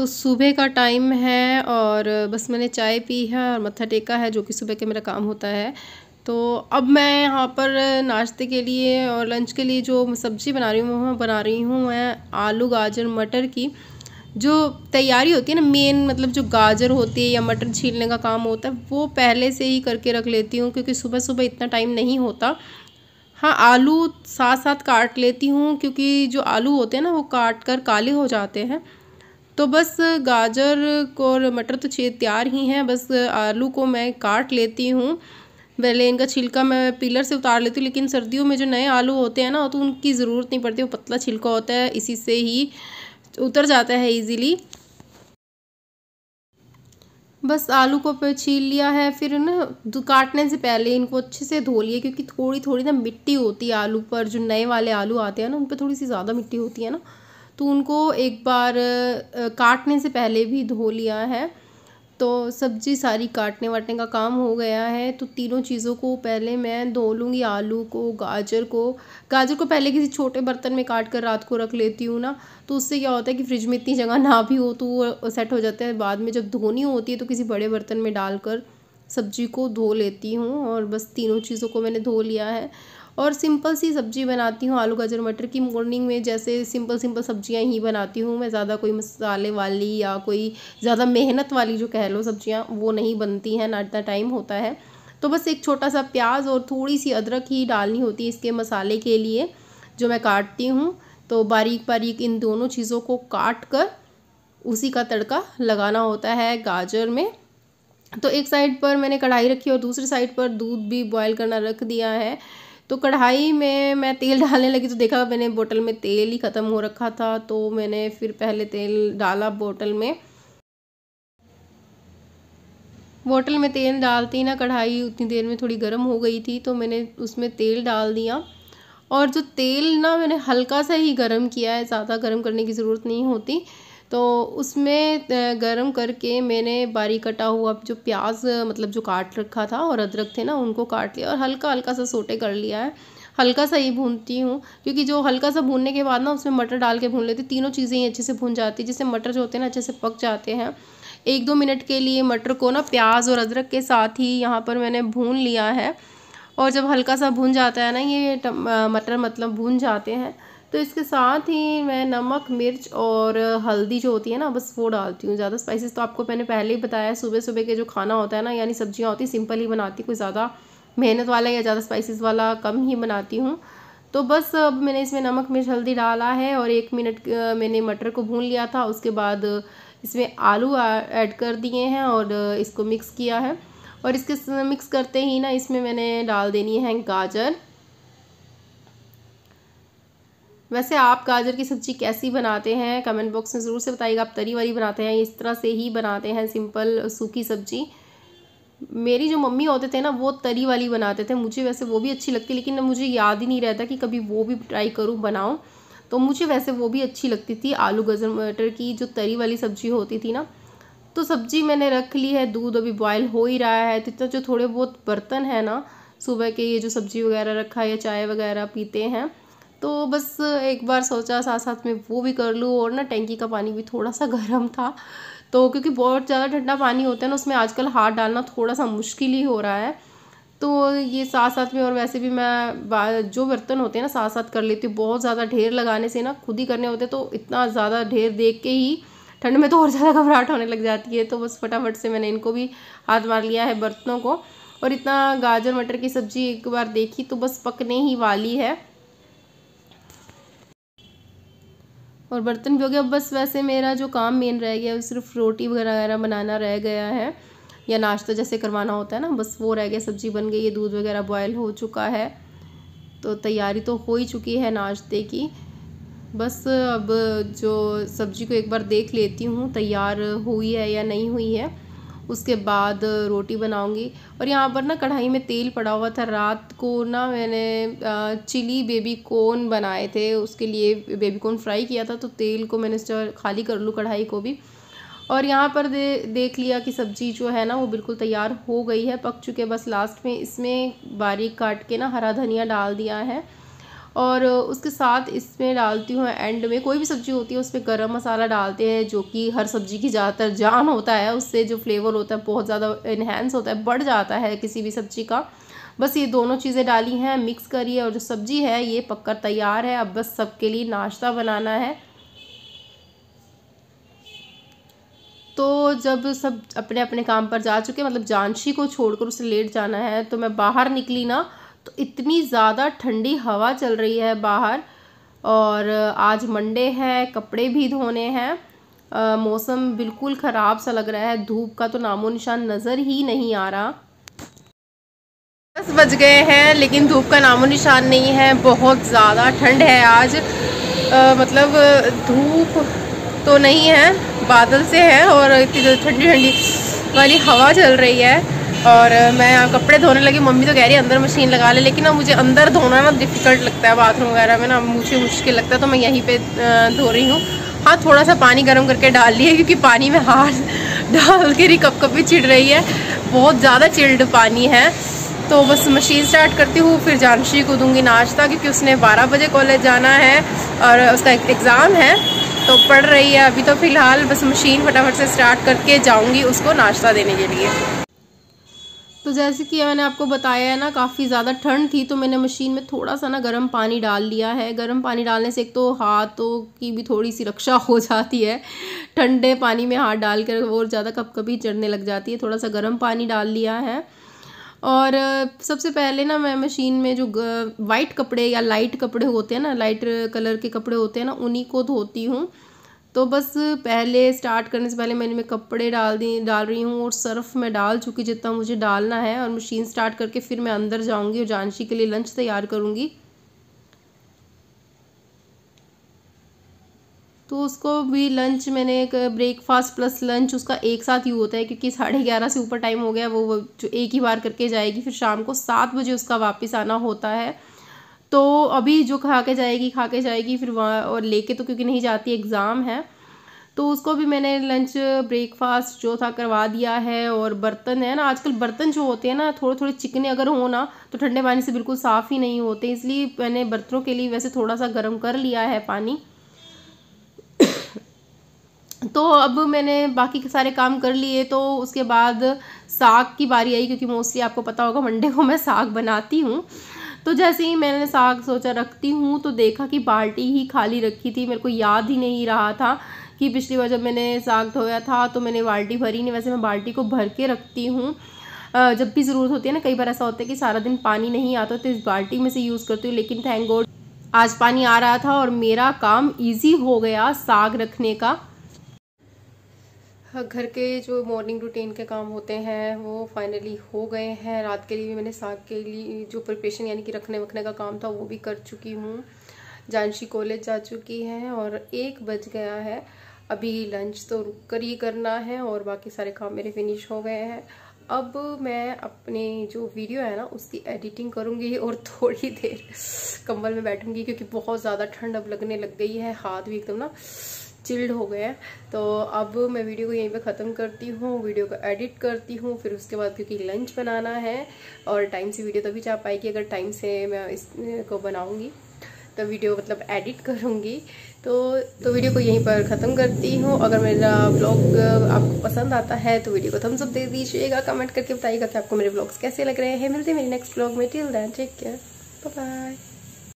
तो सुबह का टाइम है और बस मैंने चाय पी है और मत्था टेका है जो कि सुबह के मेरा काम होता है तो अब मैं यहाँ पर नाश्ते के लिए और लंच के लिए जो सब्ज़ी बना रही हूँ मैं बना रही हूँ मैं आलू गाजर मटर की जो तैयारी होती है ना मेन मतलब जो गाजर होती है या मटर छीलने का काम होता है वो पहले से ही करके रख लेती हूँ क्योंकि सुबह सुबह इतना टाइम नहीं होता हाँ आलू साथ साथ काट लेती हूँ क्योंकि जो आलू होते हैं ना वो काट कर काले हो जाते हैं तो बस गाजर और मटर तो छे तैयार ही हैं बस आलू को मैं काट लेती हूँ पहले इनका छिलका मैं पिलर से उतार लेती हूँ लेकिन सर्दियों में जो नए आलू होते हैं ना तो उनकी ज़रूरत नहीं पड़ती वो पतला छिलका होता है इसी से ही उतर जाता है ईज़िली बस आलू को छील लिया है फिर ना काटने से पहले इनको अच्छे से धो लिए क्योंकि थोड़ी थोड़ी ना मिट्टी होती है आलू पर जो नए वाले आलू आते हैं ना उन पर थोड़ी सी ज़्यादा मिट्टी होती है ना तो उनको एक बार काटने से पहले भी धो लिया है तो सब्ज़ी सारी काटने वाटने का काम हो गया है तो तीनों चीज़ों को पहले मैं धो लूँगी आलू को गाजर को गाजर को पहले किसी छोटे बर्तन में काट कर रात को रख लेती हूँ ना तो उससे क्या होता है कि फ्रिज में इतनी जगह ना भी हो तो वो सेट हो जाता है बाद में जब धोनी होती है तो किसी बड़े बर्तन में डाल कर सब्जी को धो लेती हूँ और बस तीनों चीज़ों को मैंने धो लिया है और सिंपल सी सब्जी बनाती हूँ आलू गाजर मटर की मॉर्निंग में जैसे सिंपल सिंपल सब्जियाँ ही बनाती हूँ मैं ज़्यादा कोई मसाले वाली या कोई ज़्यादा मेहनत वाली जो कह लो सब्जियाँ वो नहीं बनती हैं ना इतना टाइम होता है तो बस एक छोटा सा प्याज और थोड़ी सी अदरक ही डालनी होती है इसके मसाले के लिए जो मैं काटती हूँ तो बारीक बारीक इन दोनों चीज़ों को काट कर उसी का तड़का लगाना होता है गाजर में तो एक साइड पर मैंने कढ़ाई रखी और दूसरी साइड पर दूध भी बॉयल करना रख दिया है तो कढ़ाई में मैं तेल डालने लगी तो देखा मैंने बोतल में तेल ही ख़त्म हो रखा था तो मैंने फिर पहले तेल डाला बोतल में बोतल में तेल डालती ना कढ़ाई उतनी देर में थोड़ी गर्म हो गई थी तो मैंने उसमें तेल डाल दिया और जो तेल ना मैंने हल्का सा ही गर्म किया है ज़्यादा गर्म करने की ज़रूरत नहीं होती तो उसमें गर्म करके मैंने बारीक कटा हुआ जो प्याज मतलब जो काट रखा था और अदरक थे ना उनको काट लिया और हल्का हल्का सा सोटे कर लिया है हल्का सा ही भूनती हूँ क्योंकि जो हल्का सा भूनने के बाद ना उसमें मटर डाल के भून लेती तीनों चीज़ें ही अच्छे से भून जाती है जिससे मटर जो होते हैं ना अच्छे से पक जाते हैं एक दो मिनट के लिए मटर को ना प्याज और अदरक के साथ ही यहाँ पर मैंने भून लिया है और जब हल्का सा भून जाता है ना ये मटर मतलब भून जाते हैं तो इसके साथ ही मैं नमक मिर्च और हल्दी जो होती है ना बस वो डालती हूँ ज़्यादा स्पाइसेस तो आपको मैंने पहले ही बताया सुबह सुबह के जो खाना होता है ना यानी सब्जियाँ होती सिंपल ही बनाती कोई ज़्यादा मेहनत वाला या ज़्यादा स्पाइसेस वाला कम ही बनाती हूँ तो बस अब मैंने इसमें नमक मिर्च हल्दी डाला है और एक मिनट मैंने मटर को भून लिया था उसके बाद इसमें आलू ऐड कर दिए हैं और इसको मिक्स किया है और इसके मिक्स करते ही ना इसमें मैंने डाल देनी है गाजर वैसे आप गाजर की सब्ज़ी कैसी बनाते हैं कमेंट बॉक्स में ज़रूर से बताइएगा आप तरी वाली बनाते हैं इस तरह से ही बनाते हैं सिंपल सूखी सब्ज़ी मेरी जो मम्मी होते थे ना वो तरी वाली बनाते थे मुझे वैसे वो भी अच्छी लगती लेकिन मुझे याद ही नहीं रहता कि कभी वो भी ट्राई करूँ बनाऊँ तो मुझे वैसे वो भी अच्छी लगती थी आलू गजर मटर की जो तरी वाली सब्ज़ी होती थी ना तो सब्ज़ी मैंने रख ली है दूध अभी बॉयल हो ही रहा है तो इतना जो थोड़े बहुत बर्तन है ना सुबह के ये जो सब्ज़ी वगैरह रखा या चाय वगैरह पीते हैं तो बस एक बार सोचा साथ साथ में वो भी कर लूँ और ना टैंकी का पानी भी थोड़ा सा गर्म था तो क्योंकि बहुत ज़्यादा ठंडा पानी होता है ना उसमें आजकल हाथ डालना थोड़ा सा मुश्किल ही हो रहा है तो ये साथ साथ में और वैसे भी मैं जो बर्तन होते हैं ना साथ साथ कर लेती हूँ बहुत ज़्यादा ढेर लगाने से ना खुद ही करने होते हैं तो इतना ज़्यादा ढेर देख के ही ठंड में तो और ज़्यादा घबराहट होने लग जाती है तो बस फटाफट से मैंने इनको भी हाथ मार लिया है बर्तनों को और इतना गाजर मटर की सब्ज़ी एक बार देखी तो बस पकने ही वाली है और बर्तन भी हो गया बस वैसे मेरा जो काम मेन रह गया सिर्फ रोटी वगैरह वगैरह बनाना रह गया है या नाश्ता जैसे करवाना होता है ना बस वो रह गया सब्जी बन गई है दूध वगैरह बॉयल हो चुका है तो तैयारी तो हो ही चुकी है नाश्ते की बस अब जो सब्ज़ी को एक बार देख लेती हूँ तैयार हुई है या नहीं हुई है उसके बाद रोटी बनाऊँगी और यहाँ पर ना कढ़ाई में तेल पड़ा हुआ था रात को ना मैंने चिली बेबी कॉर्न बनाए थे उसके लिए बेबी कॉर्न फ्राई किया था तो तेल को मैंने खाली कर लूँ कढ़ाई को भी और यहाँ पर दे देख लिया कि सब्ज़ी जो है ना वो बिल्कुल तैयार हो गई है पक चुके बस लास्ट में इसमें बारीक काट के ना हरा धनिया डाल दिया है और उसके साथ इसमें डालती हूँ एंड में कोई भी सब्ज़ी होती है उसमें गरम मसाला डालते हैं जो कि हर सब्ज़ी की ज़्यादातर जान होता है उससे जो फ्लेवर होता है बहुत ज़्यादा इन्हेंस होता है बढ़ जाता है किसी भी सब्ज़ी का बस ये दोनों चीज़ें डाली हैं मिक्स करिए और जो सब्ज़ी है ये पककर तैयार है अब बस सबके लिए नाश्ता बनाना है तो जब सब अपने अपने काम पर जा चुके मतलब जानशी को छोड़कर उसे लेट जाना है तो मैं बाहर निकली ना तो इतनी ज़्यादा ठंडी हवा चल रही है बाहर और आज मंडे है कपड़े भी धोने हैं मौसम बिल्कुल ख़राब सा लग रहा है धूप का तो नामो निशान नज़र ही नहीं आ रहा दस बज गए हैं लेकिन धूप का नामो निशान नहीं है बहुत ज़्यादा ठंड है आज आ, मतलब धूप तो नहीं है बादल से है और इतनी ठंडी ठंडी वाली हवा चल रही है और मैं कपड़े धोने लगी मम्मी तो कह रही है अंदर मशीन लगा ले लेकिन ना मुझे अंदर धोना ना डिफ़िकल्ट लगता है बाथरूम वगैरह में ना मुझे मुश्किल लगता है तो मैं यहीं पे धो रही हूँ हाँ थोड़ा सा पानी गर्म करके डाल लिया क्योंकि पानी में हार डाल के रही कप कपी चिड़ रही है बहुत ज़्यादा चिल्ड पानी है तो बस मशीन स्टार्ट करती हूँ फिर जानशी को दूँगी नाश्ता क्योंकि उसने बारह बजे कॉलेज जाना है और उसका एग्ज़ाम है तो पढ़ रही है अभी तो फ़िलहाल बस मशीन फटाफट से स्टार्ट करके जाऊँगी उसको नाश्ता देने के लिए तो जैसे कि मैंने आपको बताया है ना काफ़ी ज़्यादा ठंड थी तो मैंने मशीन में थोड़ा सा ना गर्म पानी डाल लिया है गर्म पानी डालने से एक तो हाथों की भी थोड़ी सी रक्षा हो जाती है ठंडे पानी में हाथ डालकर और ज़्यादा कप कभी चढ़ने लग जाती है थोड़ा सा गर्म पानी डाल लिया है और सबसे पहले ना मैं मशीन में जो वाइट कपड़े या लाइट कपड़े होते हैं ना लाइट कलर के कपड़े होते हैं ना उन्हीं को धोती हूँ तो बस पहले स्टार्ट करने से पहले मैंने मैं कपड़े डाल दी डाल रही हूँ और सर्फ़ मैं डाल चुकी जितना मुझे डालना है और मशीन स्टार्ट करके फिर मैं अंदर जाऊँगी और जानशी के लिए लंच तैयार करूँगी तो उसको भी लंच मैंने एक ब्रेकफास्ट प्लस लंच उसका एक साथ ही होता है क्योंकि साढ़े ग्यारह से ऊपर टाइम हो गया वो जो एक ही बार करके जाएगी फिर शाम को सात बजे उसका वापस आना होता है तो अभी जो खा के जाएगी खा के जाएगी फिर वहाँ और लेके तो क्योंकि नहीं जाती एग्ज़ाम है तो उसको भी मैंने लंच ब्रेकफास्ट जो था करवा दिया है और बर्तन है ना आजकल बर्तन जो होते हैं ना थोड़े थोड़े चिकने अगर हो ना तो ठंडे पानी से बिल्कुल साफ़ ही नहीं होते इसलिए मैंने बर्तनों के लिए वैसे थोड़ा सा गर्म कर लिया है पानी तो अब मैंने बाकी के सारे काम कर लिए तो उसके बाद साग की बारी आई क्योंकि मोस्टली आपको पता होगा मंडे को मैं साग बनाती हूँ तो जैसे ही मैंने साग सोचा रखती हूँ तो देखा कि बाल्टी ही खाली रखी थी मेरे को याद ही नहीं रहा था कि पिछली बार जब मैंने साग धोया था तो मैंने बाल्टी भरी नहीं वैसे मैं बाल्टी को भर के रखती हूँ जब भी ज़रूरत होती है ना कई बार ऐसा होता है कि सारा दिन पानी नहीं आता तो इस बाल्टी में से यूज़ करती हूँ लेकिन थैंक गॉड आज पानी आ रहा था और मेरा काम ईजी हो गया साग रखने का हाँ, घर के जो मॉर्निंग रूटीन के काम होते हैं वो फाइनली हो गए हैं रात के लिए भी मैंने साग के लिए जो प्रिपरेशन यानी कि रखने वखने का काम था वो भी कर चुकी हूँ जानशी कॉलेज जा चुकी हैं और एक बज गया है अभी लंच तो रुक कर ही करना है और बाकी सारे काम मेरे फिनिश हो गए हैं अब मैं अपने जो वीडियो है ना उसकी एडिटिंग करूँगी और थोड़ी देर कंबल में बैठूँगी क्योंकि बहुत ज़्यादा ठंड अब लगने लग गई है हाथ भी एकदम ना चिल्ड हो गए हैं तो अब मैं वीडियो को यहीं पे ख़त्म करती हूँ वीडियो को एडिट करती हूँ फिर उसके बाद क्योंकि लंच बनाना है और टाइम से वीडियो तभी जा पाएगी अगर टाइम से मैं इसको बनाऊँगी तो वीडियो मतलब एडिट करूँगी तो तो वीडियो को यहीं पर ख़त्म करती हूँ अगर मेरा ब्लॉग आपको पसंद आता है तो वीडियो को थम्स अप दे दीजिएगा कमेंट करके बताइएगा कि आपको मेरे ब्लॉग्स कैसे लग रहे हैं मिलते हैं मेरे नेक्स्ट ब्लॉग में till then take care bye